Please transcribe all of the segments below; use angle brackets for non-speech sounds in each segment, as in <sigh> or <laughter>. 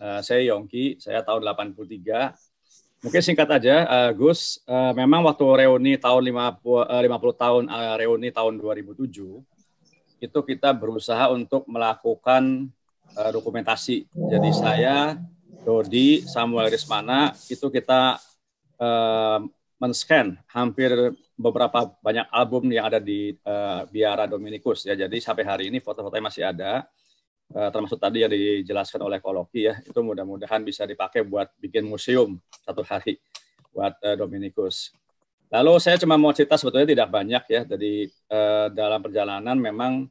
Eh, saya Yongki, saya tahun 83. Mungkin singkat aja, uh, Gus, uh, memang waktu reuni tahun 50, uh, 50 tahun uh, reuni tahun 2007, itu kita berusaha untuk melakukan uh, dokumentasi. Jadi saya, Dodi, Samuel Rismana, itu kita uh, men-scan hampir beberapa banyak album yang ada di uh, Biara Dominikus ya. Jadi sampai hari ini foto-fotonya masih ada. Eh, termasuk tadi yang dijelaskan oleh Koloki ya itu mudah-mudahan bisa dipakai buat bikin museum satu hari buat uh, Dominikus. Lalu saya cuma mau cerita sebetulnya tidak banyak ya dari uh, eh, dalam perjalanan memang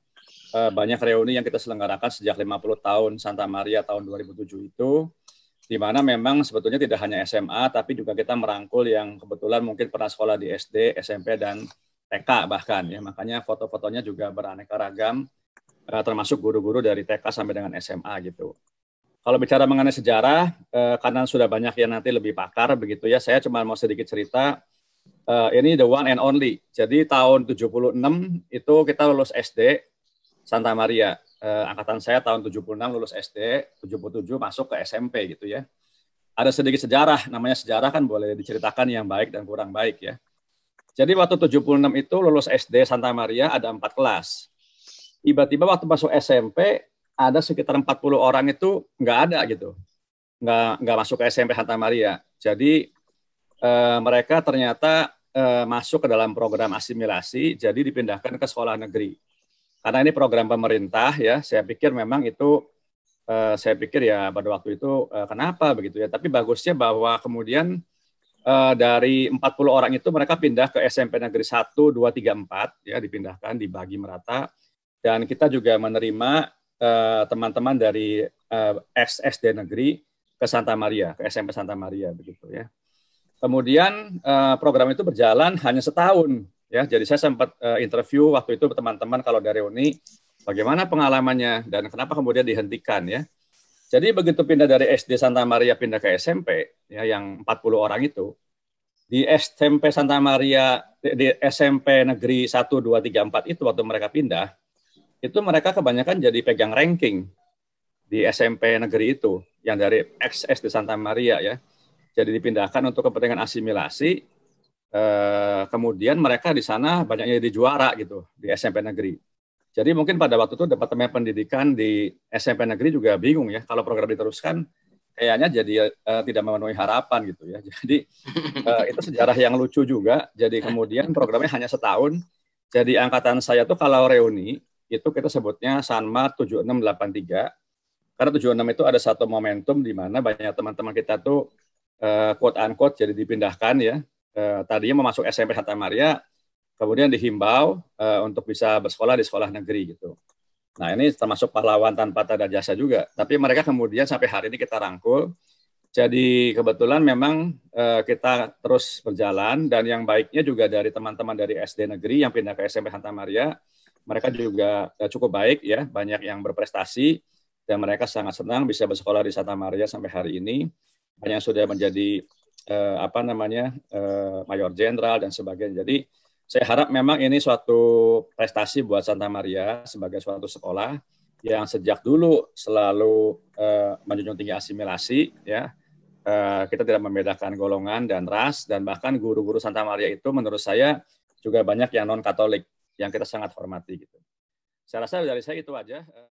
uh, banyak reuni yang kita selenggarakan sejak 50 tahun Santa Maria tahun 2007 itu di mana memang sebetulnya tidak hanya SMA tapi juga kita merangkul yang kebetulan mungkin pernah sekolah di SD, SMP dan TK bahkan ya makanya foto-fotonya juga beraneka ragam Eh, termasuk guru-guru dari TK sampai dengan SMA gitu. Kalau bicara mengenai sejarah, uh, karena sudah banyak yang nanti lebih pakar begitu ya, saya cuma mau sedikit cerita. Eh, ini the one and only. Jadi tahun 76 itu kita lulus SD Santa Maria. angkatan saya tahun 76 lulus SD, 77 masuk ke SMP gitu ya. Ada sedikit sejarah, namanya sejarah kan boleh diceritakan yang baik dan kurang baik ya. Jadi waktu 76 itu lulus SD Santa Maria ada empat kelas tiba-tiba waktu masuk SMP ada sekitar 40 orang itu nggak ada gitu nggak nggak masuk ke SMP Santa Maria jadi eh, mereka ternyata eh, masuk ke dalam program asimilasi jadi dipindahkan ke sekolah negeri karena ini program pemerintah ya saya pikir memang itu eh, saya pikir ya pada waktu itu eh, kenapa begitu ya tapi bagusnya bahwa kemudian eh, dari 40 orang itu mereka pindah ke SMP Negeri 1 2 3 4 ya dipindahkan dibagi merata dan kita juga menerima eh, teman-teman uh, dari uh, eh, SSD negeri ke Santa Maria, ke SMP Santa Maria begitu ya. Kemudian uh, program itu berjalan hanya setahun ya. Jadi saya sempat uh, interview waktu itu teman-teman kalau dari Uni bagaimana pengalamannya dan kenapa kemudian dihentikan ya. Jadi begitu pindah dari SD Santa Maria pindah ke SMP ya yang 40 orang itu di SMP Santa Maria di SMP Negeri 1 2 3 4 itu waktu mereka pindah itu mereka kebanyakan jadi pegang ranking di SMP negeri itu yang dari XS di Santa Maria ya. Jadi dipindahkan untuk kepentingan asimilasi. Eh, kemudian mereka di sana banyaknya jadi juara gitu di SMP negeri. Jadi mungkin pada waktu itu Departemen Pendidikan di SMP negeri juga bingung ya kalau program diteruskan kayaknya jadi uh, tidak memenuhi harapan gitu ya. <laughs> Jadi uh, itu sejarah yang lucu juga. Jadi kemudian programnya hanya setahun. Jadi angkatan saya tuh kalau reuni itu kita sebutnya Sanma 7683. Karena 76 itu ada satu momentum di mana banyak teman-teman kita tuh uh, eh, quote unquote jadi dipindahkan ya. Uh, tadinya mau SMP Santa Maria, kemudian dihimbau uh, untuk bisa bersekolah di sekolah negeri gitu. Nah ini termasuk pahlawan tanpa tanda jasa juga. Tapi mereka kemudian sampai hari ini kita rangkul. Jadi kebetulan memang uh, kita terus berjalan dan yang baiknya juga dari teman-teman dari SD negeri yang pindah ke SMP Santa Maria mereka juga ya, cukup baik ya, banyak yang berprestasi dan mereka sangat senang bisa bersekolah di Santa Maria sampai hari ini. Banyak yang sudah menjadi eh, apa namanya eh, mayor jenderal dan sebagainya. Jadi saya harap memang ini suatu prestasi buat Santa Maria sebagai suatu sekolah yang sejak dulu selalu eh, menjunjung tinggi asimilasi ya. Eh, kita tidak membedakan golongan dan ras dan bahkan guru-guru Santa Maria itu menurut saya juga banyak yang non Katolik yang kita sangat hormati gitu. Saya rasa dari saya itu aja. Eh,